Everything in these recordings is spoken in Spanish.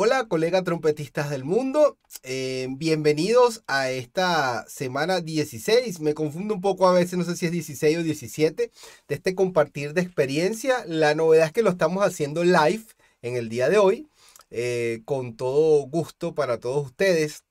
Hola, colega trompetistas del mundo. Eh, bienvenidos a esta semana 16. Me confundo un poco a veces, no sé si es 16 o 17, de este compartir de experiencia. La novedad es que lo estamos haciendo live en el día de hoy, eh, con todo gusto para todos ustedes.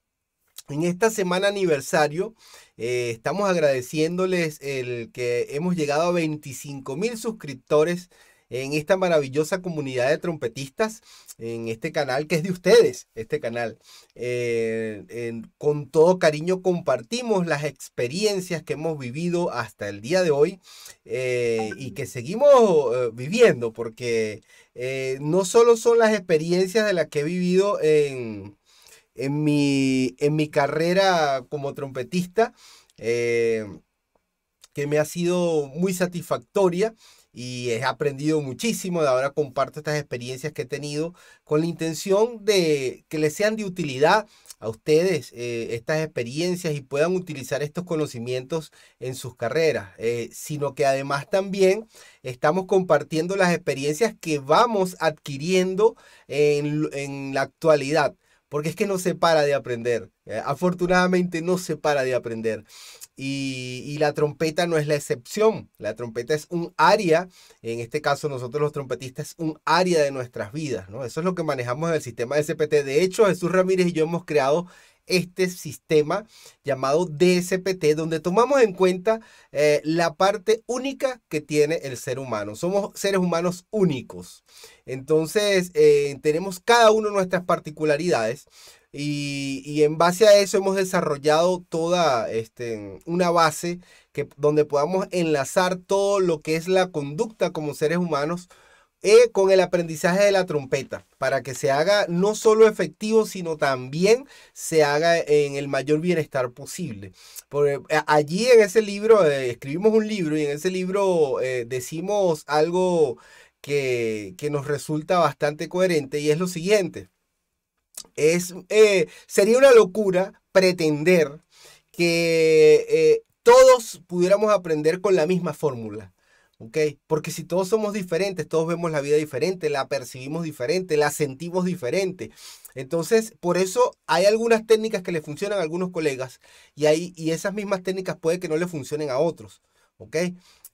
En esta semana aniversario eh, estamos agradeciéndoles el que hemos llegado a 25 mil suscriptores en esta maravillosa comunidad de trompetistas, en este canal que es de ustedes, este canal. Eh, con todo cariño compartimos las experiencias que hemos vivido hasta el día de hoy eh, y que seguimos eh, viviendo, porque no solo son las experiencias de las que he vivido en, en, mi, en mi carrera como trompetista, que me ha sido muy satisfactoria, y he aprendido muchísimo. De ahora comparto estas experiencias que he tenido con la intención de que les sean de utilidad a ustedes eh, estas experiencias y puedan utilizar estos conocimientos en sus carreras, eh, sino que además también estamos compartiendo las experiencias que vamos adquiriendo en, la actualidad porque es que no se para de aprender. Eh, afortunadamente no se para de aprender. Y, la trompeta no es la excepción. La trompeta es un área, en este caso nosotros los trompetistas, un área de nuestras vidas, ¿no? Eso es lo que manejamos en el sistema de SPT. De hecho, Jesús Ramírez y yo hemos creado este sistema llamado DSPT, donde tomamos en cuenta eh, la parte única que tiene el ser humano. Somos seres humanos únicos. Entonces, eh, tenemos cada uno nuestras particularidades, y, en base a eso hemos desarrollado toda este, una base que, donde podamos enlazar todo lo que es la conducta como seres humanos eh, con el aprendizaje de la trompeta, para que se haga no solo efectivo, sino también se haga en el mayor bienestar posible. porque allí en ese libro, eh, escribimos un libro y en ese libro eh, decimos algo que nos resulta bastante coherente y es lo siguiente es, eh, sería una locura pretender que eh, todos pudiéramos aprender con la misma fórmula. ¿okay? Porque si todos somos diferentes, todos vemos la vida diferente, la percibimos diferente, la sentimos diferente. Entonces, por eso hay algunas técnicas que le funcionan a algunos colegas y, y esas mismas técnicas puede que no le funcionen a otros. ¿ok?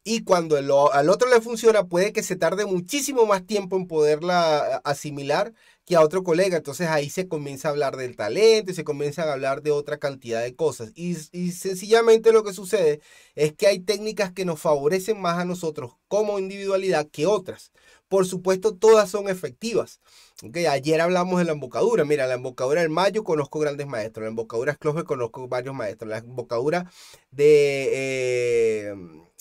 y cuando al otro le funciona puede que se tarde muchísimo más tiempo en poderla asimilar que a otro colega. Entonces ahí se comienza a hablar del talento y se comienza a hablar de otra cantidad de cosas. Y, sencillamente lo que sucede es que hay técnicas que nos favorecen más a nosotros como individualidad que otras. Por supuesto, todas son efectivas. ayer hablamos de la embocadura. Mira, la embocadura del mayo conozco grandes maestros. La embocadura de conozco varios maestros. La embocadura de... Eh,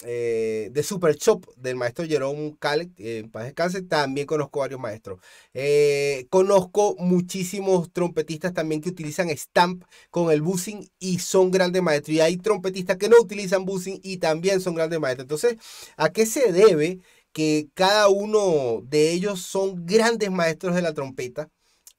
eh, de Super Chop del maestro Jerome Callet, eh, en también conozco varios maestros. Eh, conozco muchísimos trompetistas también que utilizan stamp con el buzzing y son grandes maestros. Y hay trompetistas que no utilizan buzzing y también son grandes maestros. Entonces, ¿a qué se debe que cada uno de ellos son grandes maestros de la trompeta?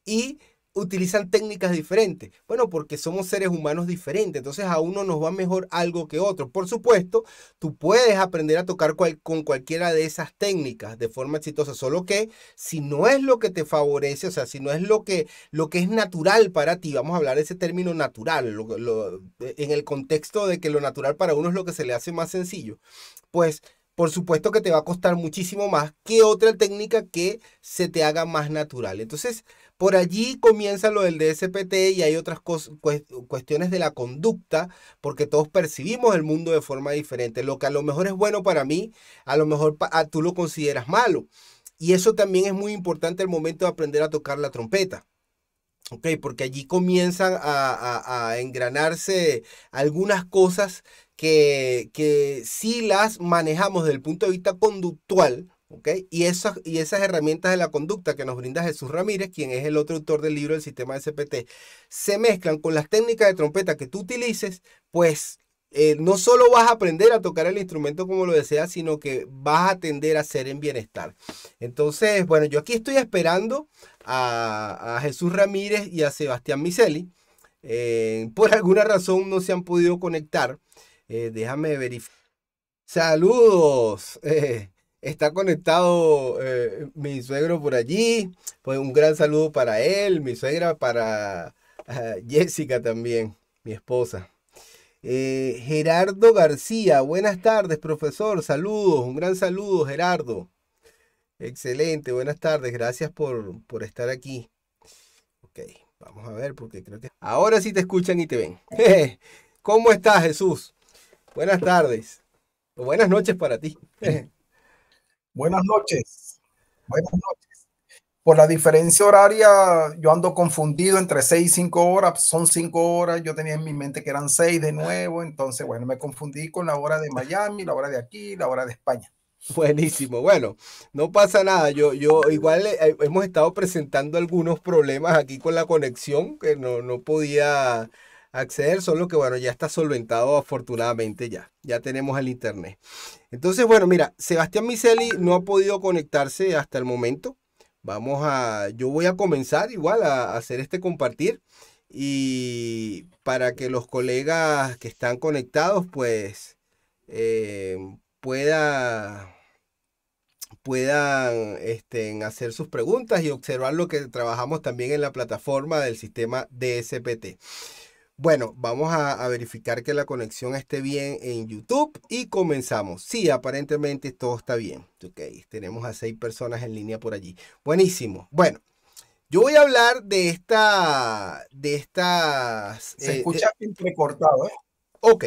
Y utilizan técnicas diferentes? Bueno, porque somos seres humanos diferentes, entonces a uno nos va mejor algo que otro. Por supuesto, tú puedes aprender a tocar con cualquiera de esas técnicas de forma exitosa, solo que si no es lo que te favorece, o sea, si no es lo que, lo que es natural para ti, vamos a hablar de ese término natural, en el contexto de que lo natural para uno es lo que se le hace más sencillo, pues por supuesto que te va a costar muchísimo más que otra técnica que se te haga más natural. Entonces, por allí comienza lo del DSPT y hay otras cuestiones de la conducta, porque todos percibimos el mundo de forma diferente. Lo que a lo mejor es bueno para mí, a lo mejor ah, tú lo consideras malo. Y eso también es muy importante el momento de aprender a tocar la trompeta. porque allí comienzan a, engranarse algunas cosas que, que si las manejamos desde el punto de vista conductual, y, esas, y esas herramientas de la conducta que nos brinda Jesús Ramírez, quien es el otro autor del libro del sistema CPT, se mezclan con las técnicas de trompeta que tú utilices, pues eh, no solo vas a aprender a tocar el instrumento como lo deseas, sino que vas a atender a ser en bienestar. Entonces, bueno, yo aquí estoy esperando a, Jesús Ramírez y a Sebastián Miseli. Eh, por alguna razón no se han podido conectar. Eh, déjame verificar. Saludos. Está conectado eh, mi suegro por allí. Pues un gran saludo para él, mi suegra, para ah, Jessica también, mi esposa. Eh, Gerardo García, buenas tardes, profesor. Saludos, un gran saludo, Gerardo. Excelente, buenas tardes. Gracias por, por estar aquí. Ok, vamos a ver porque creo que... Ahora sí te escuchan y te ven. ¿Cómo estás, Jesús? Buenas tardes. O buenas noches para ti. Buenas noches. Buenas noches. Por la diferencia horaria, yo ando confundido entre seis y 5 horas. Son cinco horas. Yo tenía en mi mente que eran 6 de nuevo. Entonces, bueno, me confundí con la hora de Miami, la hora de aquí, la hora de España. Buenísimo. Bueno, no pasa nada. Yo, yo igual eh, eh, hemos estado presentando algunos problemas aquí con la conexión que no, no podía acceder, solo que bueno, ya está solventado afortunadamente ya. Ya tenemos el internet. Entonces, bueno, mira, Sebastián Miseli no ha podido conectarse hasta el momento. Vamos a, yo voy a comenzar igual a, hacer este compartir y para que los colegas que están conectados pues eh, pueda, puedan hacer sus preguntas y observar lo que trabajamos también en la plataforma del sistema DSPT. Bueno, vamos a, verificar que la conexión esté bien en YouTube y comenzamos. Sí, aparentemente todo está bien. Ok, tenemos a seis personas en línea por allí. Buenísimo. Bueno, yo voy a hablar de esta, de estas... Se eh, escucha entrecortado, ¿eh? Ok.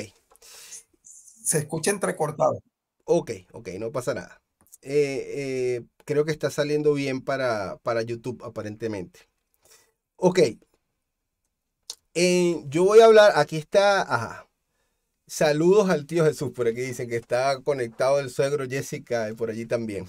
Se escucha entrecortado. Ok, ok, no pasa nada. Eh, eh, creo que está saliendo bien para, para YouTube aparentemente. Ok, yo voy a hablar, aquí está, Saludos al tío Jesús, por aquí dicen que está conectado el suegro Jessica y por allí también.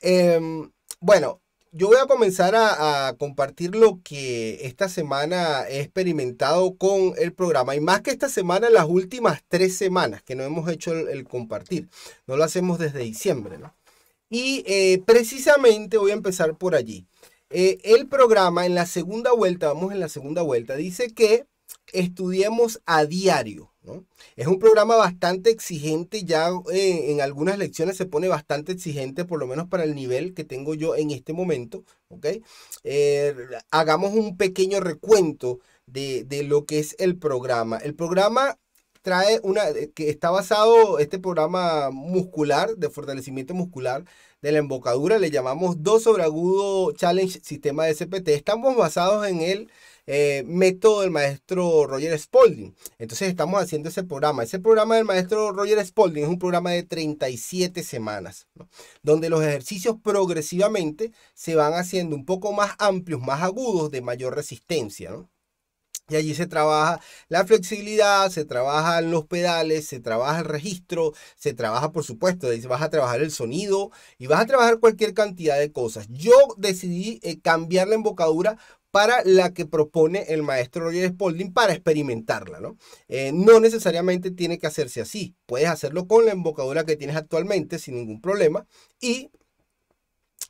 Em, bueno, yo voy a comenzar a, compartir lo que esta semana he experimentado con el programa. Y más que esta semana, las últimas tres semanas que no hemos hecho el, compartir. No lo hacemos desde diciembre, ¿no? Y eh, precisamente voy a empezar por allí. Eh, el programa en la segunda vuelta, vamos en la segunda vuelta, dice que estudiemos a diario. ¿no? Es un programa bastante exigente, ya eh, en algunas lecciones se pone bastante exigente, por lo menos para el nivel que tengo yo en este momento. ¿okay? Eh, hagamos un pequeño recuento de, de, lo que es el programa. El programa trae una, que está basado, este programa muscular, de fortalecimiento muscular, de la embocadura, le llamamos 2 sobre agudo challenge sistema de CPT. Estamos basados en el eh, método del maestro Roger Spalding Entonces estamos haciendo ese programa. Ese programa del maestro Roger Spalding es un programa de 37 semanas, donde los ejercicios progresivamente se van haciendo un poco más amplios, más agudos, de mayor resistencia. ¿no? Y allí se trabaja la flexibilidad, se trabajan los pedales, se trabaja el registro, se trabaja, por supuesto, vas a trabajar el sonido y vas a trabajar cualquier cantidad de cosas. Yo decidí eh, cambiar la embocadura para la que propone el maestro Roger Spalding para experimentarla. ¿no? Eh, no necesariamente tiene que hacerse así. Puedes hacerlo con la embocadura que tienes actualmente sin ningún problema y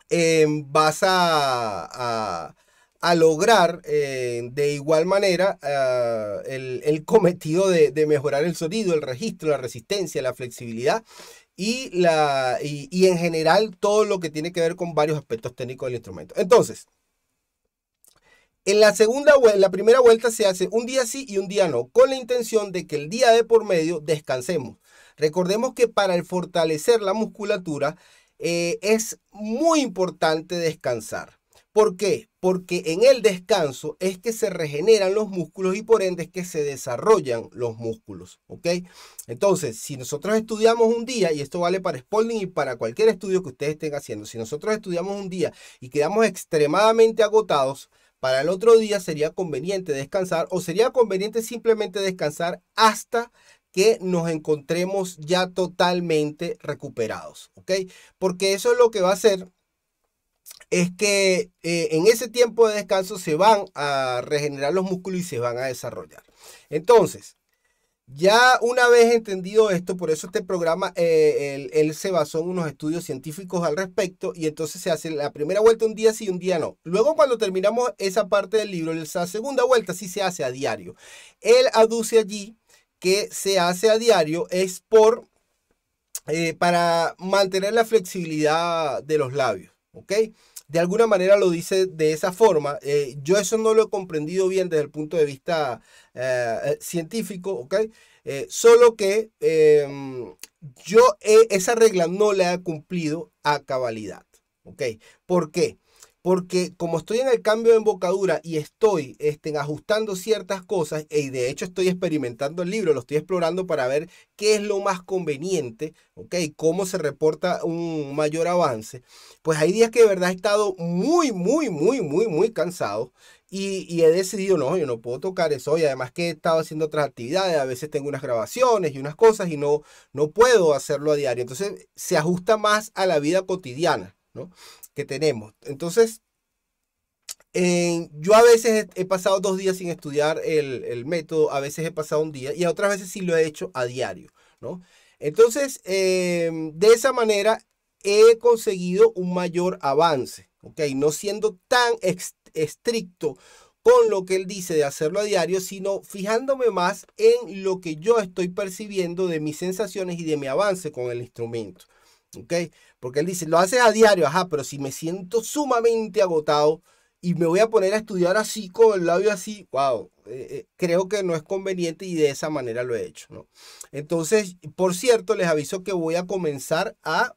em, vas a a lograr eh, de igual manera eh, el, cometido de, mejorar el sonido, el registro, la resistencia, la flexibilidad y, la, en general todo lo que tiene que ver con varios aspectos técnicos del instrumento. Entonces, en la segunda en la primera vuelta se hace un día sí y un día no, con la intención de que el día de por medio descansemos. Recordemos que para fortalecer la musculatura eh, es muy importante descansar. ¿Por qué? Porque en el descanso es que se regeneran los músculos y por ende es que se desarrollan los músculos. ¿Ok? Entonces, si nosotros estudiamos un día, y esto vale para Spalding y para cualquier estudio que ustedes estén haciendo, si nosotros estudiamos un día y quedamos extremadamente agotados, para el otro día sería conveniente descansar o sería conveniente simplemente descansar hasta que nos encontremos ya totalmente recuperados. ¿Ok? Porque eso es lo que va a hacer es que eh, en ese tiempo de descanso se van a regenerar los músculos y se van a desarrollar. Entonces, ya una vez entendido esto, por eso este programa, eh, él, se basó en unos estudios científicos al respecto y entonces se hace la primera vuelta un día sí y un día no. Luego cuando terminamos esa parte del libro, esa segunda vuelta sí se hace a diario. Él aduce allí que se hace a diario es por, eh, para mantener la flexibilidad de los labios, ¿ok? de alguna manera lo dice de esa forma. Eh, yo eso no lo he comprendido bien desde el punto de vista eh, eh, científico, ¿ok? solo que em, yo esa regla no la he cumplido a cabalidad, ¿ok? ¿Por qué? porque como estoy en el cambio de embocadura y estoy este, ajustando ciertas cosas, y de hecho estoy experimentando el libro, lo estoy explorando para ver qué es lo más conveniente, ¿ok? Cómo se reporta un mayor avance. Pues hay días que de verdad he estado muy, muy, muy, muy, muy cansado y, he decidido, no, yo no puedo tocar eso. Y además que he estado haciendo otras actividades, a veces tengo unas grabaciones y unas cosas y no, no puedo hacerlo a diario. Entonces se ajusta más a la vida cotidiana, ¿no? que tenemos. Entonces, yo a veces he, pasado dos días sin estudiar el, método, a veces he pasado un día y a otras veces sí lo he hecho a diario, ¿no? Entonces, em, de esa manera he conseguido un mayor avance, ¿ok? No siendo tan estricto con lo que él dice de hacerlo a diario, sino fijándome más en lo que yo estoy percibiendo de mis sensaciones y de mi avance con el instrumento, porque él dice, lo haces a diario, ajá, pero si me siento sumamente agotado y me voy a poner a estudiar así con el labio así, wow, eh, eh, creo que no es conveniente y de esa manera lo he hecho, Entonces, por cierto, les aviso que voy a comenzar a,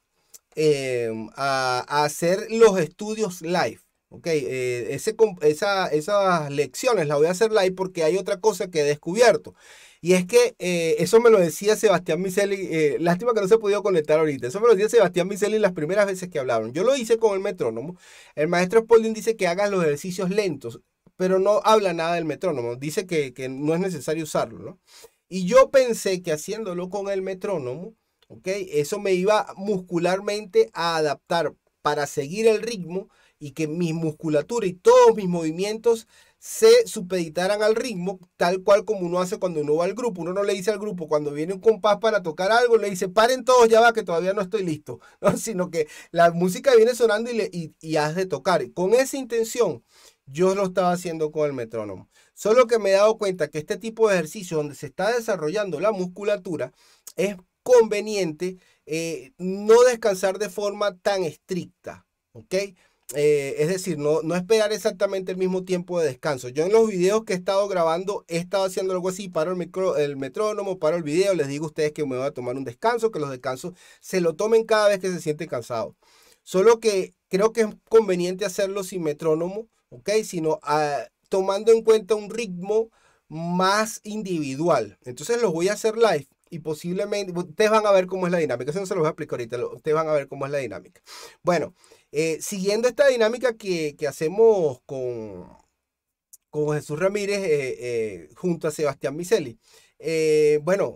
em, a, hacer los estudios live. Eh, ese, esas lecciones las voy a hacer live porque hay otra cosa que he descubierto. Y es que eh, eso me lo decía Sebastián Viceli, eh, lástima que no se ha podido conectar ahorita, eso me lo decía Sebastián micheli las primeras veces que hablaron. Yo lo hice con el metrónomo. El maestro Spalding dice que hagas los ejercicios lentos, pero no habla nada del metrónomo, dice que, que no es necesario usarlo, ¿no? Y yo pensé que haciéndolo con el metrónomo, ¿ok? Eso me iba muscularmente a adaptar para seguir el ritmo y que mi musculatura y todos mis movimientos se supeditaran al ritmo, tal cual como uno hace cuando uno va al grupo. Uno no le dice al grupo, cuando viene un compás para tocar algo, le dice, paren todos, ya va, que todavía no estoy listo. Sino que la música viene sonando y, has de tocar. Con esa intención, yo lo estaba haciendo con el metrónomo. Solo que me he dado cuenta que este tipo de ejercicio donde se está desarrollando la musculatura es conveniente eh, no descansar de forma tan estricta. ¿Ok? Eh, es decir, no, no esperar exactamente el mismo tiempo de descanso. Yo en los videos que he estado grabando he estado haciendo algo así, paro el, micro, el metrónomo, paro el video, les digo a ustedes que me voy a tomar un descanso, que los descansos se lo tomen cada vez que se siente cansado Solo que creo que es conveniente hacerlo sin metrónomo, ¿ok? Sino ah, tomando en cuenta un ritmo más individual. Entonces los voy a hacer live y posiblemente ustedes van a ver cómo es la dinámica. Eso no se lo voy a explicar ahorita, ustedes van a ver cómo es la dinámica. Bueno, eh, siguiendo esta dinámica que, hacemos con, con, Jesús Ramírez eh, eh, junto a Sebastián Miseli. bueno,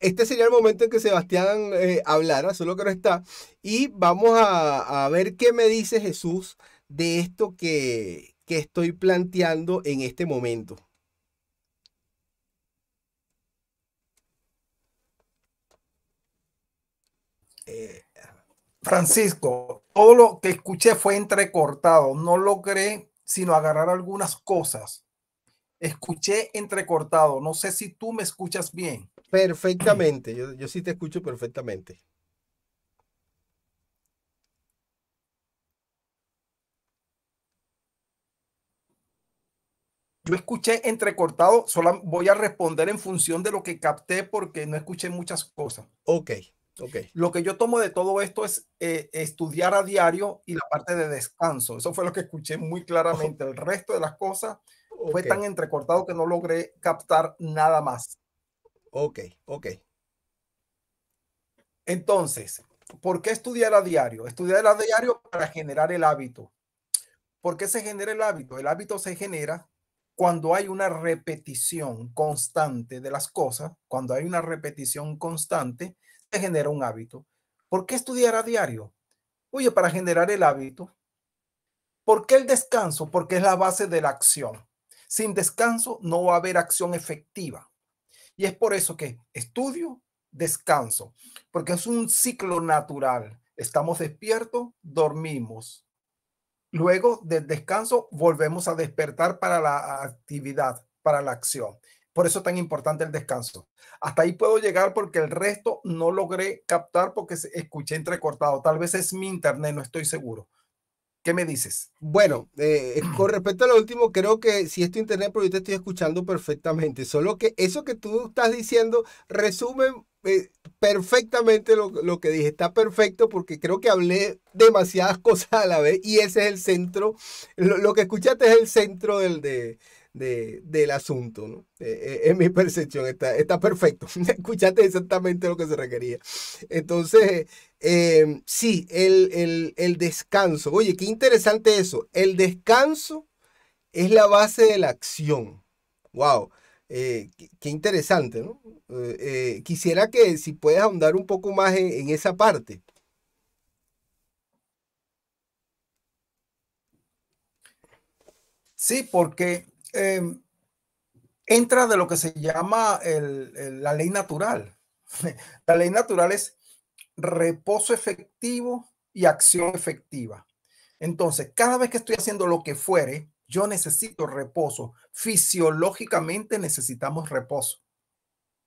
este sería el momento en que Sebastián hablara, solo que no está. Y vamos a, ver qué me dice Jesús de esto que estoy planteando en este momento. Francisco, todo lo que escuché fue entrecortado. No logré sino agarrar algunas cosas. Escuché entrecortado. No sé si tú me escuchas bien. Perfectamente. Yo, sí te escucho perfectamente. Yo escuché entrecortado, solo voy a responder en función de lo que capté porque no escuché muchas cosas. Ok. Lo que yo tomo de todo esto es eh, estudiar a diario y la parte de descanso. Eso fue lo que escuché muy claramente. El resto de las cosas fue tan entrecortado que no logré captar nada más. Ok, ok. Entonces, ¿por qué estudiar a diario? Estudiar a diario para generar el hábito. ¿Por qué se genera el hábito? El hábito se genera cuando hay una repetición constante de las cosas, cuando hay una repetición constante genera un hábito, ¿por qué estudiar a diario? Oye, para generar el hábito. ¿Por qué el descanso? Porque es la base de la acción. Sin descanso no va a haber acción efectiva. Y es por eso que estudio, descanso, porque es un ciclo natural. Estamos despiertos, dormimos. Luego del descanso volvemos a despertar para la actividad, para la acción. Por eso es tan importante el descanso. Hasta ahí puedo llegar porque el resto no logré captar porque escuché entrecortado. Tal vez es mi internet, no estoy seguro. ¿Qué me dices? Bueno, eh, con respecto a lo último, creo que si es tu internet, pero yo te estoy escuchando perfectamente. Solo que eso que tú estás diciendo resume eh, perfectamente lo, que dije. Está perfecto porque creo que hablé demasiadas cosas a la vez y ese es el centro. lo que escuchaste es el centro del, de, de, del asunto, ¿no? Eh, eh, es mi percepción, está, está perfecto. Escuchaste exactamente lo que se requería. Entonces, em, sí, el, descanso. Oye, qué interesante eso. El descanso es la base de la acción. ¡Wow! Eh, qué interesante, ¿no? quisiera que si puedes ahondar un poco más en esa parte. Sí, porque Em, entra de lo que se llama la ley natural. La ley natural es reposo efectivo y acción efectiva. Entonces, cada vez que estoy haciendo lo que fuere, yo necesito reposo. Fisiológicamente necesitamos reposo.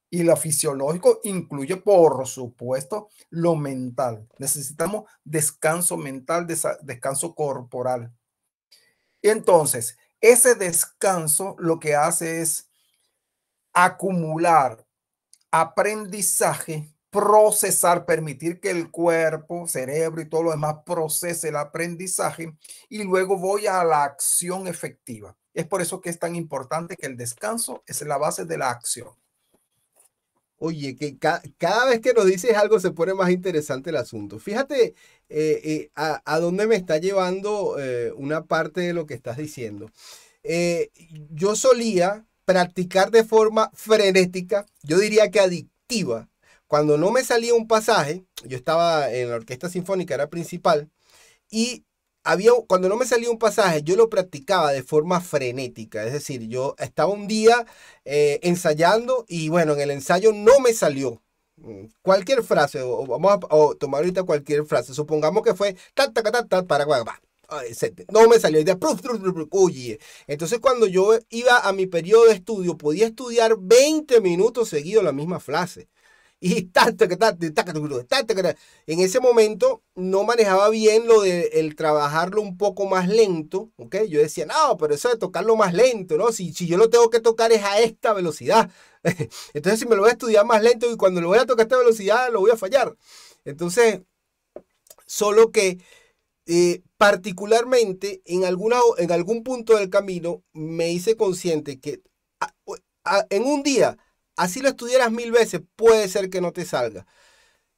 Y lo fisiológico incluye, por supuesto, lo mental. Necesitamos descanso mental, descanso corporal. y Entonces, ese descanso lo que hace es acumular aprendizaje, procesar, permitir que el cuerpo, cerebro y todo lo demás procese el aprendizaje y luego voy a la acción efectiva. Es por eso que es tan importante que el descanso es la base de la acción. Oye, que cada vez que nos dices algo se pone más interesante el asunto. Fíjate eh, eh, a, dónde me está llevando eh, una parte de lo que estás diciendo. yo solía practicar de forma frenética, yo diría que adictiva. Cuando no me salía un pasaje, yo estaba en la Orquesta Sinfónica, era principal, y había, cuando no me salía un pasaje, yo lo practicaba de forma frenética. Es decir, yo estaba un día eh, ensayando y bueno, en el ensayo no me salió. Mm, cualquier frase, o vamos a tomar ahorita cualquier frase. Supongamos que fue para no me salió eh. entonces cuando yo iba a mi periodo de estudio, podía estudiar 20 minutos seguido la misma frase y tanto que En ese momento no manejaba bien lo de el trabajarlo un poco más lento, Yo decía, no, pero eso de tocarlo más lento, ¿no? Si, si yo lo tengo que tocar es a esta velocidad. Entonces, si me lo voy a estudiar más lento y cuando lo voy a tocar a esta velocidad, lo voy a fallar. Entonces, solo que eh, particularmente en, alguna, en algún punto del camino me hice consciente que en un día Así lo estudiaras mil veces, puede ser que no te salga.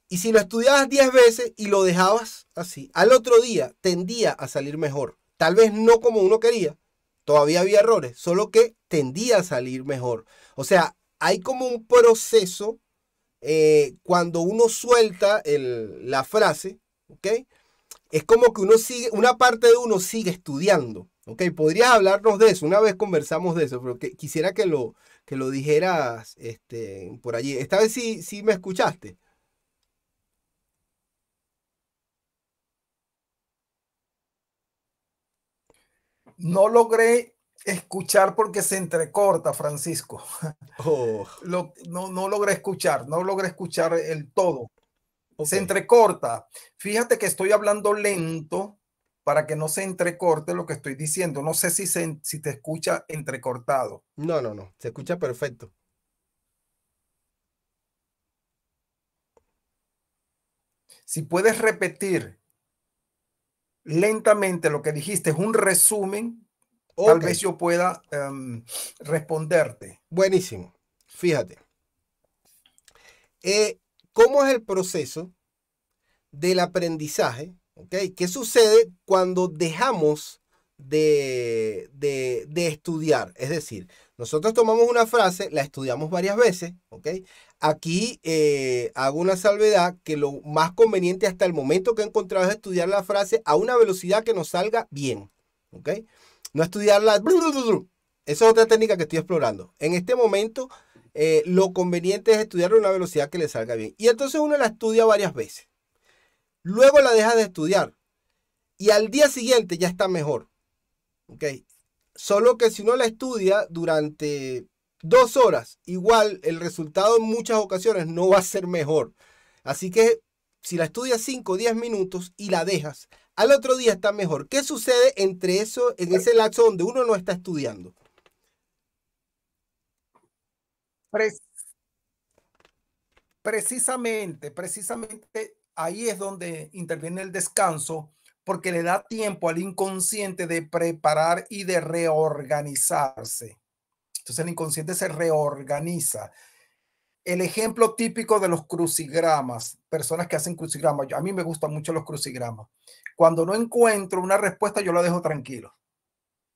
Y si lo estudiabas diez veces y lo dejabas así, al otro día tendía a salir mejor. Tal vez no como uno quería, todavía había errores, solo que tendía a salir mejor. O sea, hay como un proceso eh, cuando uno suelta la frase, ¿ok? Es como que uno sigue, una parte de uno sigue estudiando, ¿ok? Podrías hablarnos de eso, una vez conversamos de eso, pero quisiera que lo, que lo dijeras este, por allí. Esta vez sí, me escuchaste. No logré escuchar porque se entrecorta, Francisco. Oh. no, logré escuchar, no logré escuchar el todo. Se entrecorta. Fíjate que estoy hablando lento para que no se entrecorte lo que estoy diciendo. No sé si, si te escucha entrecortado. No, no, no, se escucha perfecto. Si puedes repetir lentamente lo que dijiste, es un resumen, tal vez yo pueda em, responderte. Buenísimo. Fíjate. Eh, ¿Cómo es el proceso del aprendizaje ¿Qué sucede cuando dejamos de, estudiar? Es decir, nosotros tomamos una frase, la estudiamos varias veces, Aquí eh, hago una salvedad que lo más conveniente hasta el momento que he encontrado es estudiar la frase a una velocidad que nos salga bien, No estudiarla... Esa es otra técnica que estoy explorando. En este momento, eh, lo conveniente es estudiarla a una velocidad que le salga bien. Y entonces uno la estudia varias veces. Luego la dejas de estudiar. Y al día siguiente ya está mejor. ¿Ok? Solo que si uno la estudia durante dos horas, igual el resultado en muchas ocasiones no va a ser mejor. Así que si la estudias 5 o 10 minutos y la dejas, al otro día está mejor. ¿Qué sucede entre eso, en ese lapso donde uno no está estudiando? Precisamente, precisamente ahí es donde interviene el descanso porque le da tiempo al inconsciente de preparar y de reorganizarse. Entonces el inconsciente se reorganiza. El ejemplo típico de los crucigramas, personas que hacen crucigramas, a mí me gustan mucho los crucigramas. Cuando no encuentro una respuesta, yo la dejo tranquilo.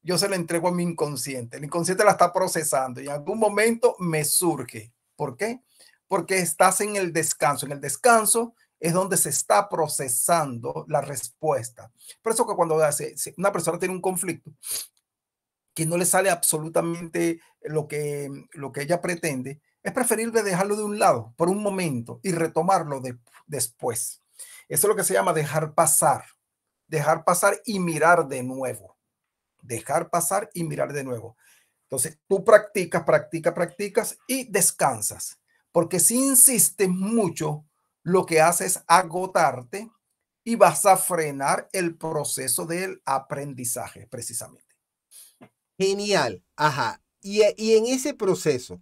Yo se la entrego a mi inconsciente. El inconsciente la está procesando y en algún momento me surge. ¿Por qué? Porque estás en el descanso. En el descanso es donde se está procesando la respuesta. Por eso que cuando una persona tiene un conflicto que no le sale absolutamente lo que, lo que ella pretende, es preferible dejarlo de un lado por un momento y retomarlo después. Eso es lo que se llama dejar pasar, dejar pasar y mirar de nuevo, dejar pasar y mirar de nuevo. Entonces, tú practicas, practicas, practicas y descansas, porque si insistes mucho, lo que hace es agotarte y vas a frenar el proceso del aprendizaje, precisamente. Genial, ajá. Y, en ese proceso,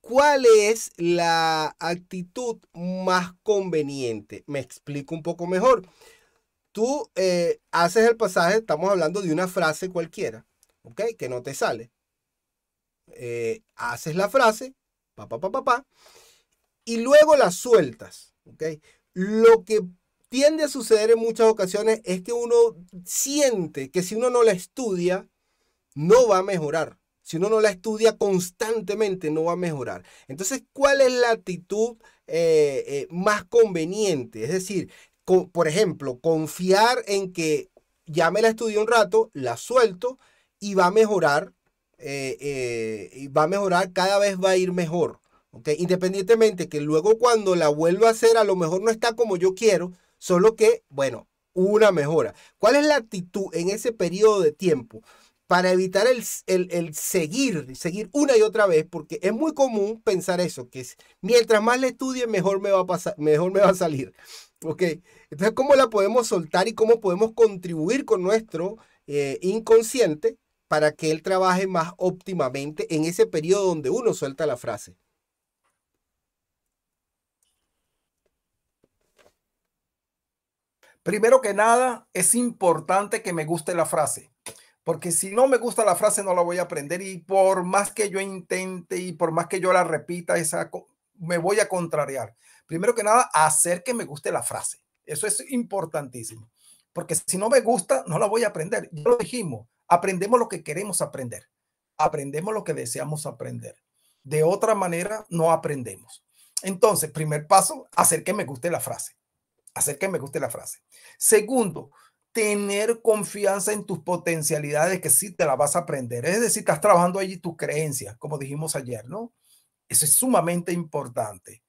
¿cuál es la actitud más conveniente? Me explico un poco mejor. Tú eh, haces el pasaje, estamos hablando de una frase cualquiera, ¿ok? Que no te sale. Eh, haces la frase, papá, papá, papá, y luego la sueltas. ¿okay? Lo que tiende a suceder en muchas ocasiones es que uno siente que si uno no la estudia, no va a mejorar. Si uno no la estudia constantemente, no va a mejorar. Entonces, ¿cuál es la actitud eh, eh, más conveniente? Es decir, por ejemplo, confiar en que ya me la estudié un rato, la suelto y va a mejorar, eh, y va a mejorar, cada vez va a ir mejor. Independientemente que luego cuando la vuelva a hacer a lo mejor no está como yo quiero, solo que, bueno, una mejora. ¿Cuál es la actitud en ese periodo de tiempo? para evitar el, seguir, seguir una y otra vez, porque es muy común pensar eso, que mientras más le estudie, mejor me va a pasar, mejor me va a salir. Entonces, ¿cómo la podemos soltar y cómo podemos contribuir con nuestro eh, inconsciente para que él trabaje más óptimamente en ese periodo donde uno suelta la frase? Primero que nada, es importante que me guste la frase, porque si no me gusta la frase no la voy a aprender y por más que yo intente y por más que yo la repita, esa me voy a contrariar. Primero que nada, hacer que me guste la frase. Eso es importantísimo, porque si no me gusta, no la voy a aprender. Ya lo dijimos, aprendemos lo que queremos aprender, aprendemos lo que deseamos aprender. De otra manera, no aprendemos. Entonces, primer paso, hacer que me guste la frase. Hacer que me guste la frase. Segundo, tener confianza en tus potencialidades que sí te la vas a aprender. Es decir, estás trabajando allí tus creencias, como dijimos ayer, ¿no? Eso es sumamente importante.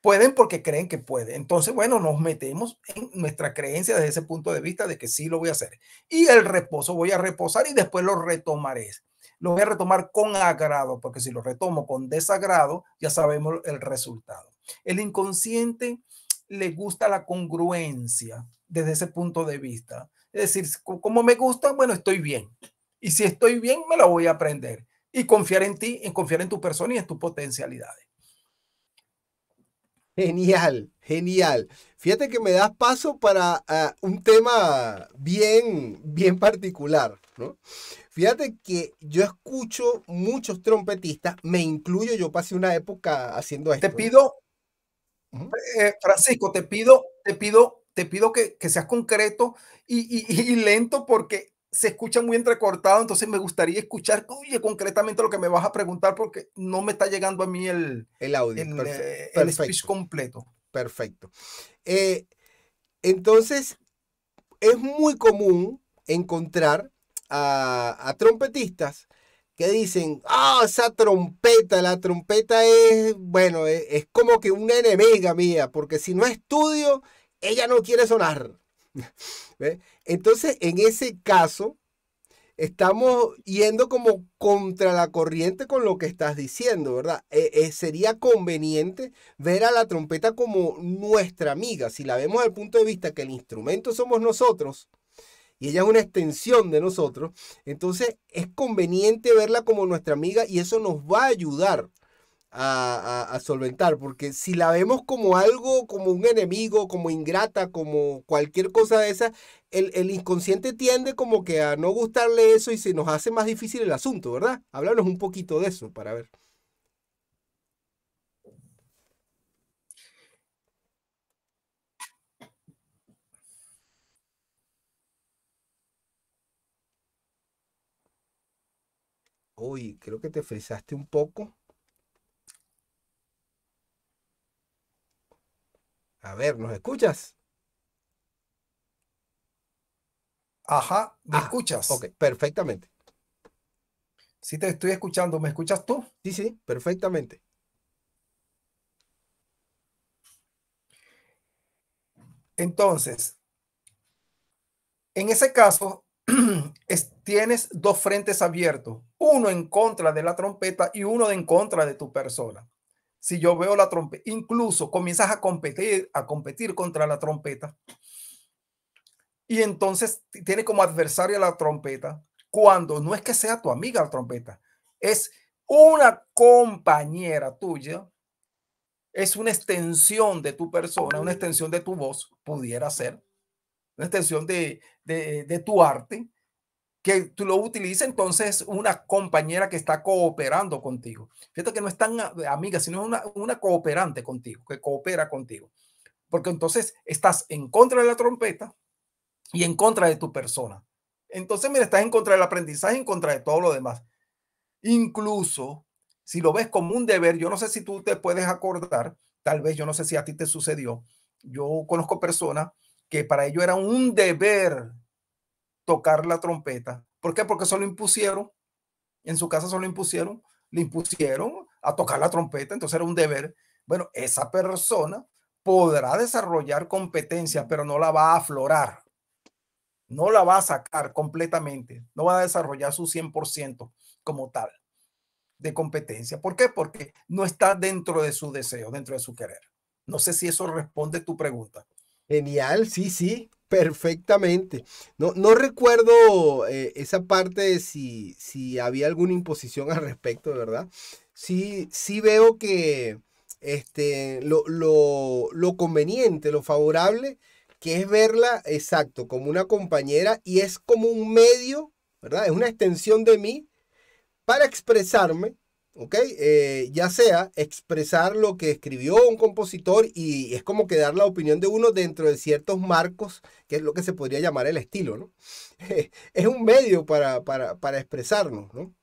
Pueden porque creen que pueden Entonces, bueno, nos metemos en nuestra creencia desde ese punto de vista de que sí lo voy a hacer. Y el reposo, voy a reposar y después lo retomaré. Lo voy a retomar con agrado, porque si lo retomo con desagrado, ya sabemos el resultado. El inconsciente le gusta la congruencia desde ese punto de vista. Es decir, como me gusta, bueno, estoy bien. Y si estoy bien, me lo voy a aprender. Y confiar en ti, en confiar en tu persona y en tus potencialidades. Genial, genial. Fíjate que me das paso para ah, un tema bien, bien particular, ¿no? Fíjate que yo escucho muchos trompetistas, me incluyo, yo pasé una época haciendo esto. Te pido eh, Francisco, te pido, te pido, te pido que, seas concreto y, lento porque se escucha muy entrecortado, entonces me gustaría escuchar, concretamente lo que me vas a preguntar porque no me está llegando a mí el, audio, el, eh, speech completo. Perfecto. Eh, entonces, es muy común encontrar a trompetistas que dicen, ah, esa trompeta, la trompeta es, bueno, e-, es, como que una enemiga mía, porque si no estudio, ella no quiere sonar. Entonces, en ese caso, estamos yendo como contra la corriente con lo que estás diciendo, ¿verdad? E-, e-, sería conveniente ver a la trompeta como nuestra amiga. Si la vemos desde punto de vista que el instrumento somos nosotros, y ella es una extensión de nosotros, entonces es conveniente verla como nuestra amiga y eso nos va a ayudar. A, solventar, porque si la vemos como algo, como un enemigo, como ingrata, como cualquier cosa de esa, el, el, inconsciente tiende como que a no gustarle eso y se nos hace más difícil el asunto, ¿verdad? Háblanos un poquito de eso para ver. Uy, creo que te frisaste un poco. A ver, ¿nos escuchas? Ajá, ¿me ah, escuchas? Ok, perfectamente. Sí, te estoy escuchando. ¿Me escuchas tú? Sí, sí, perfectamente. Entonces, en ese caso, tienes dos frentes abiertos, uno en contra de la trompeta y uno en contra de tu persona. Si yo veo la trompeta, incluso comienzas a competir, a competir contra la trompeta. Y entonces tiene como adversario la trompeta, cuando no es que sea tu amiga la trompeta, es una compañera tuya, es una extensión de tu persona, una extensión de tu voz, pudiera ser, una extensión de tu arte, que tú lo utilices, entonces una compañera que está cooperando contigo. Fíjate que no es tan amiga, sino una, cooperante contigo, que coopera contigo. Porque entonces estás en contra de la trompeta y en contra de tu persona. Entonces, mira, estás en contra del aprendizaje, en contra de todo lo demás. Incluso si lo ves como un deber, yo no sé si tú te puedes acordar, tal vez yo no sé si a ti te sucedió. Yo conozco personas que para ello era un deber tocar la trompeta. ¿Por qué? Porque solo impusieron, en su casa solo impusieron, le impusieron a tocar la trompeta, entonces era un deber. Bueno, esa persona podrá desarrollar competencia, pero no la va a aflorar, no la va a sacar completamente, no va a desarrollar su 100% como tal de competencia. ¿Por qué? Porque no está dentro de su deseo, dentro de su querer. No sé si eso responde tu pregunta. Genial, sí, sí perfectamente. No, no recuerdo eh, esa parte de si, si había alguna imposición al respecto, ¿verdad? Sí, sí veo que este, lo, lo conveniente, lo favorable, que es verla, exacto, como una compañera y es como un medio, ¿verdad? Es una extensión de mí para expresarme ¿ok? Eh, ya sea expresar lo que escribió un compositor y es como que dar la opinión de uno dentro de ciertos marcos, que es lo que se podría llamar el estilo, ¿no? es un medio para, expresarnos, ¿no?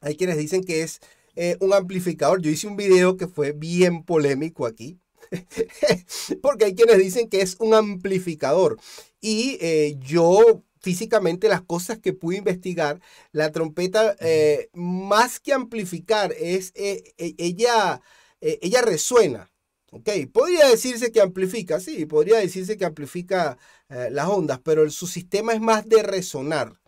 Hay quienes dicen que es eh, un amplificador. Yo hice un video que fue bien polémico aquí, porque hay quienes dicen que es un amplificador. Y eh, yo físicamente las cosas que pude investigar, la trompeta eh, más que amplificar, es, eh, e, ella, e, ella resuena. Okay. Podría decirse que amplifica, sí, podría decirse que amplifica eh, las ondas, pero su sistema es más de resonar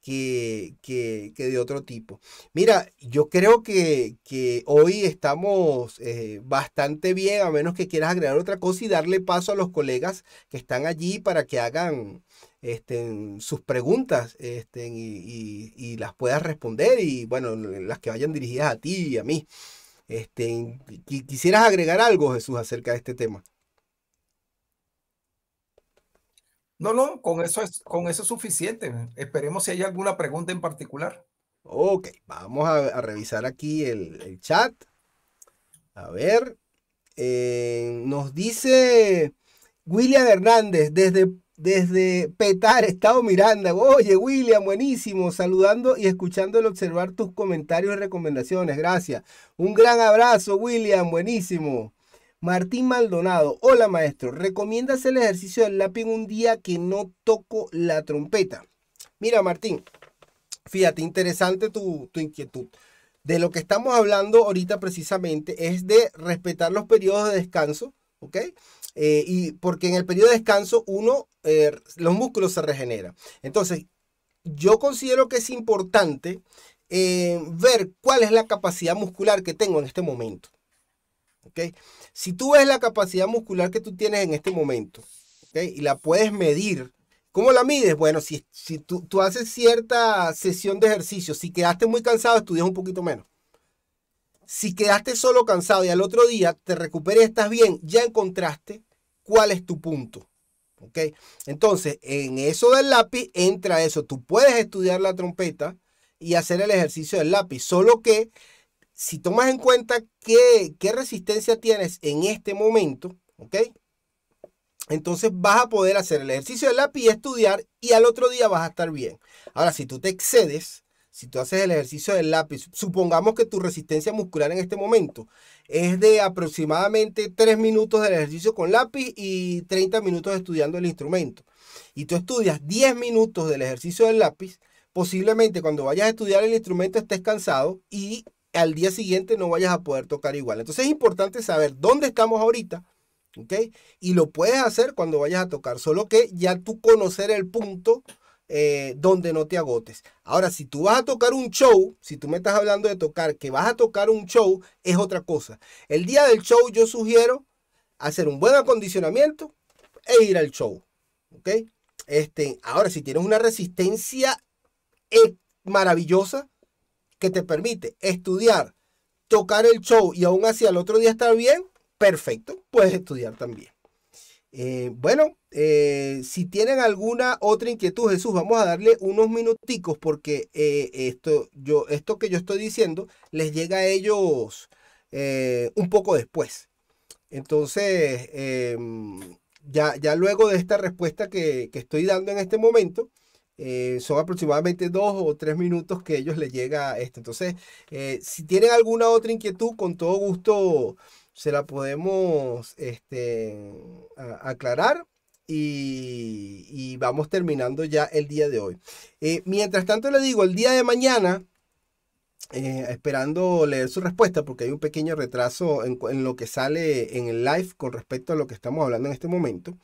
que, de otro tipo. Mira, yo creo que, que hoy estamos bastante bien, a menos que quieras agregar otra cosa y darle paso a los colegas que están allí para que hagan este, sus preguntas y, las puedas responder y bueno, las que vayan dirigidas a ti y a mí. Este, ¿Quisieras agregar algo, Jesús, acerca de este tema? No, no, con eso es, con eso suficiente. Esperemos si hay alguna pregunta en particular. Ok, vamos a, revisar aquí el, chat. A ver, eh, nos dice William Hernández desde desde Petar, Estado Miranda. Oye, William, buenísimo, saludando y escuchando el observar tus comentarios y recomendaciones. Gracias. Un gran abrazo, William, buenísimo. Martín Maldonado, hola maestro, ¿recomiendas el ejercicio del lápiz un día que no toco la trompeta? Mira, Martín, fíjate, interesante tu, tu inquietud. De lo que estamos hablando ahorita precisamente es de respetar los periodos de descanso, ¿ok? Eh, y porque en el periodo de descanso uno, eh, los músculos se regeneran. Entonces, yo considero que es importante eh, ver cuál es la capacidad muscular que tengo en este momento. ¿okay? Si tú ves la capacidad muscular que tú tienes en este momento y la puedes medir, ¿cómo la mides? Bueno, si, si tú, haces cierta sesión de ejercicio, si quedaste muy cansado, estudias un poquito menos. Si quedaste solo cansado y al otro día te recuperas estás bien, ya encontraste cuál es tu punto. ¿Ok? Entonces, en eso del lápiz entra eso. Tú puedes estudiar la trompeta y hacer el ejercicio del lápiz, solo que si tomas en cuenta qué, qué resistencia tienes en este momento, ¿ok? Entonces vas a poder hacer el ejercicio del lápiz y estudiar y al otro día vas a estar bien. Ahora, si tú te excedes, si tú haces el ejercicio del lápiz, supongamos que tu resistencia muscular en este momento es de aproximadamente 3 minutos del ejercicio con lápiz y 30 minutos estudiando el instrumento. Y tú estudias 10 minutos del ejercicio del lápiz, posiblemente cuando vayas a estudiar el instrumento estés cansado y al día siguiente no vayas a poder tocar igual. Entonces es importante saber dónde estamos ahorita, ¿ok? Y lo puedes hacer cuando vayas a tocar, solo que ya tú conocer el punto eh, donde no te agotes. Ahora, si tú vas a tocar un show, si tú me estás hablando de tocar, que vas a tocar un show, es otra cosa. El día del show yo sugiero hacer un buen acondicionamiento e ir al show. ¿Ok? Este, ahora, si tienes una resistencia e, maravillosa que te permite estudiar, tocar el show y aún así al otro día estar bien, perfecto, puedes estudiar también. Eh, bueno, eh, si tienen alguna otra inquietud, Jesús, vamos a darle unos minuticos porque eh, esto, yo, esto que yo estoy diciendo les llega a ellos un poco después. Entonces, em, ya, luego de esta respuesta que, estoy dando en este momento, son aproximadamente dos o tres minutos que ellos les llega a esto. Entonces, si tienen alguna otra inquietud, con todo gusto se la podemos este, aclarar y, vamos terminando ya el día de hoy. Eh, mientras tanto le digo, el día de mañana, eh, esperando leer su respuesta porque hay un pequeño retraso en, lo que sale en el live con respecto a lo que estamos hablando en este momento.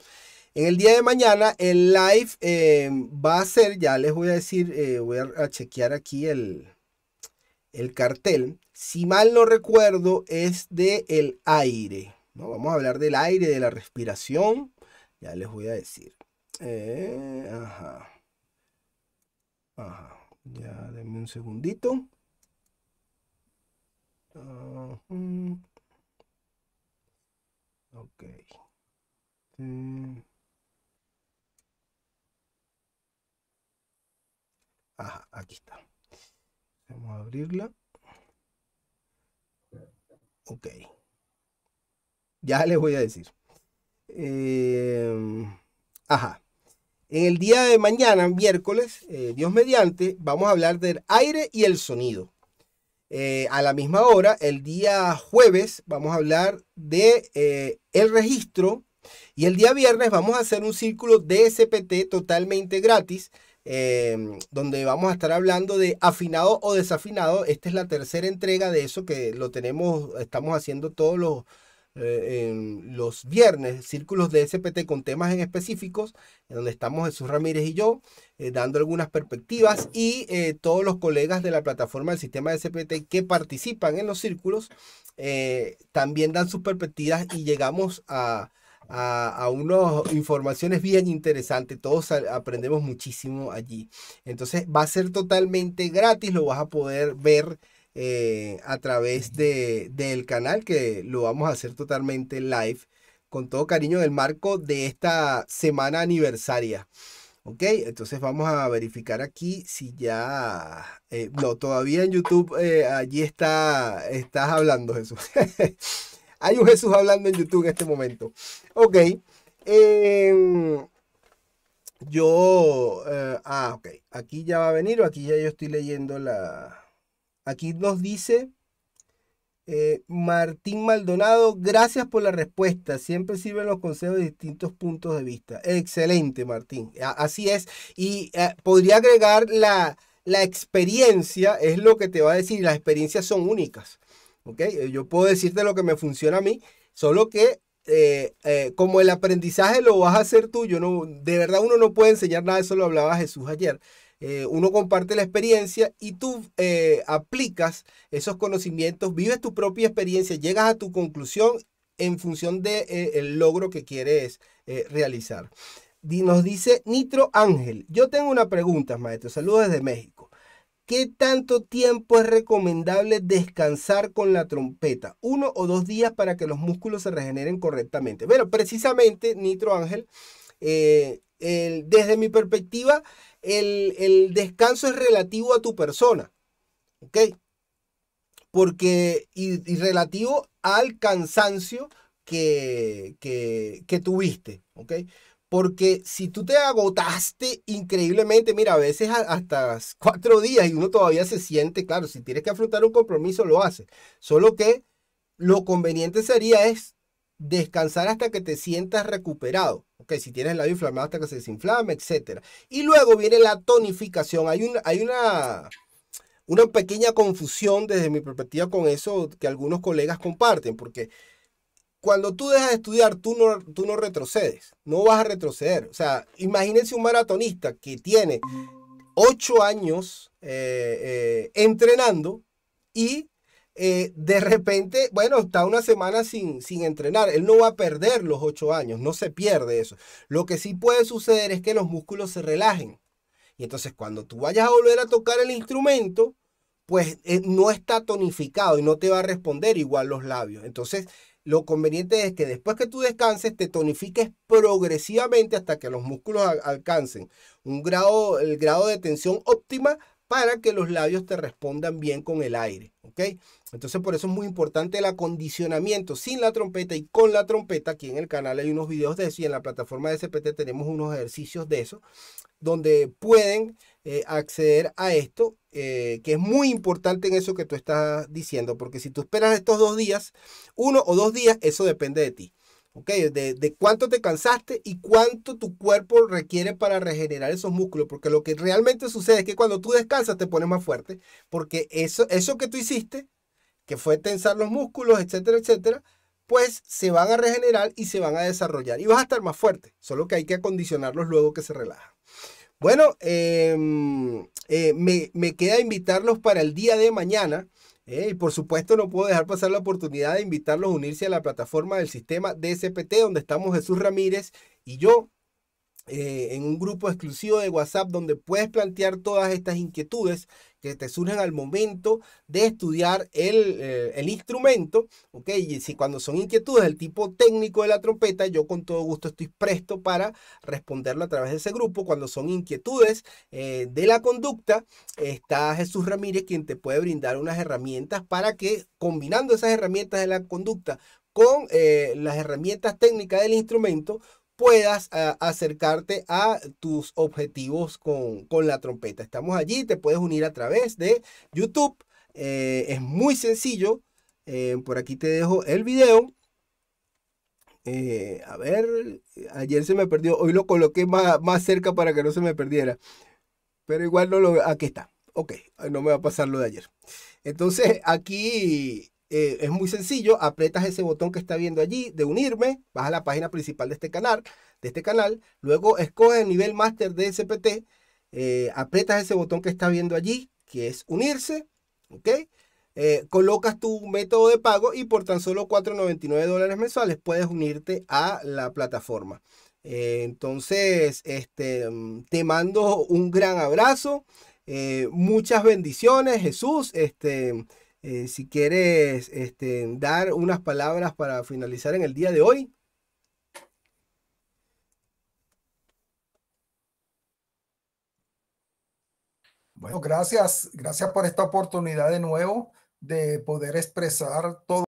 En el día de mañana el live eh, va a ser, ya les voy a decir, voy a, chequear aquí el, el cartel si mal no recuerdo, es de el aire. ¿no? Vamos a hablar del aire, de la respiración. Ya les voy a decir. Eh, ajá. Ajá. Ya denme un segundito. Ah, mm. ok. Mm. Ajá, aquí está. Vamos a abrirla. Ok. Ya les voy a decir. Em, ajá. En el día de mañana, miércoles, eh, Dios mediante, vamos a hablar del aire y el sonido. Eh, a la misma hora, el día jueves, vamos a hablar de eh, el registro. Y el día viernes vamos a hacer un círculo DSPT totalmente gratis Em, donde vamos a estar hablando de afinado o desafinado. Esta es la tercera entrega de eso que lo tenemos, estamos haciendo todos los, eh, em, los viernes, círculos de SPT con temas en específicos, en donde estamos Jesús Ramírez y yo, eh, dando algunas perspectivas y eh, todos los colegas de la plataforma del sistema de SPT que participan en los círculos también dan sus perspectivas y llegamos a a, unas informaciones bien interesantes. Todos aprendemos muchísimo allí. Entonces va a ser totalmente gratis, lo vas a poder ver. Eh, a través de, del canal que lo vamos a hacer totalmente live con todo cariño en el marco de esta semana aniversaria. Ok, entonces vamos a verificar aquí si ya... Eh, no, todavía en YouTube eh, allí está, estás hablando Jesús. Hay un Jesús hablando en YouTube en este momento. Ok. Em, yo. Eh, ah, ok. Aquí ya va a venir o aquí ya yo estoy leyendo la. Aquí nos dice. Eh, Martín Maldonado, gracias por la respuesta. Siempre sirven los consejos de distintos puntos de vista. Excelente, Martín. así es. Y eh, podría agregar la, la experiencia, es lo que te va a decir, las experiencias son únicas. Eh, yo puedo decirte lo que me funciona a mí, solo que eh, eh, como el aprendizaje lo vas a hacer tú, no, de verdad uno no puede enseñar nada, eso lo hablaba Jesús ayer. uno comparte la experiencia y tú aplicas esos conocimientos, vives tu propia experiencia, llegas a tu conclusión en función del de, el logro que quieres realizar. Nos dice Nitro Ángel, yo tengo una pregunta, maestro, saludos desde México. ¿Qué tanto tiempo es recomendable descansar con la trompeta? Uno o dos días para que los músculos se regeneren correctamente. Bueno, precisamente, Nitro Ángel, eh, desde mi perspectiva, el, descanso es relativo a tu persona. ¿Ok? Porque, y, relativo al cansancio que, que, que tuviste. ¿Ok? Porque si tú te agotaste increíblemente, mira, a veces hasta cuatro días y uno todavía se siente, claro, si tienes que afrontar un compromiso, lo haces. Solo que lo conveniente sería es descansar hasta que te sientas recuperado. Ok, si tienes el labio inflamado hasta que se desinflame, etc. Y luego viene la tonificación. Hay, hay una, una pequeña confusión desde mi perspectiva con eso que algunos colegas comparten, porque cuando tú dejas de estudiar, tú no, tú no retrocedes, no vas a retroceder. O sea, imagínense un maratonista que tiene ocho años eh, eh, entrenando y eh, de repente, bueno, está una semana sin, entrenar. Él no va a perder los ocho años, no se pierde eso. Lo que sí puede suceder es que los músculos se relajen. Y entonces cuando tú vayas a volver a tocar el instrumento, pues no está tonificado y no te va a responder igual los labios. Entonces lo conveniente es que después que tú descanses, te tonifiques progresivamente hasta que los músculos alcancen un grado, el grado de tensión óptima para que los labios te respondan bien con el aire. ¿ok? Entonces por eso es muy importante el acondicionamiento sin la trompeta y con la trompeta. Aquí en el canal hay unos videos de eso y en la plataforma de SPT tenemos unos ejercicios de eso, donde pueden eh, acceder a esto, eh, que es muy importante en eso que tú estás diciendo, porque si tú esperas estos dos días, uno o dos días, eso depende de ti. ¿ok? De, de, cuánto te cansaste y cuánto tu cuerpo requiere para regenerar esos músculos, porque lo que realmente sucede es que cuando tú descansas te pones más fuerte, porque eso, eso que tú hiciste, que fue tensar los músculos, etcétera, etcétera, pues se van a regenerar y se van a desarrollar y vas a estar más fuerte, solo que hay que acondicionarlos luego que se relajan. Bueno, em, eh, me, me queda invitarlos para el día de mañana y por supuesto no puedo dejar pasar la oportunidad de invitarlos a unirse a la plataforma del sistema DSPT, donde estamos Jesús Ramírez y yo, eh, en un grupo exclusivo de WhatsApp donde puedes plantear todas estas inquietudes que te surgen al momento de estudiar el, eh, instrumento, Y si cuando son inquietudes del tipo técnico de la trompeta, yo con todo gusto estoy presto para responderlo a través de ese grupo. Cuando son inquietudes eh, de la conducta, está Jesús Ramírez quien te puede brindar unas herramientas para que combinando esas herramientas de la conducta con eh, las herramientas técnicas del instrumento, puedas eh, acercarte a tus objetivos con, la trompeta. Estamos allí, te puedes unir a través de YouTube. Eh, es muy sencillo. Eh, por aquí te dejo el video. a ver, ayer se me perdió, hoy lo coloqué más, más cerca para que no se me perdiera. Pero igual no lo... Aquí está. Ok, no me va a pasar lo de ayer. Entonces, aquí eh, es muy sencillo, aprietas ese botón que está viendo allí de unirme, vas a la página principal de este canal, de este canal, luego escoges el nivel máster de SPT, eh, aprietas ese botón que está viendo allí, que es unirse, ¿ok? Eh, colocas tu método de pago y por tan solo 4,99 dólares mensuales puedes unirte a la plataforma. Eh, entonces, este, mm, te mando un gran abrazo, muchas bendiciones, Jesús, este... Eh, si quieres este, dar unas palabras para finalizar en el día de hoy. Bueno, gracias, gracias por esta oportunidad de nuevo de poder expresar todo.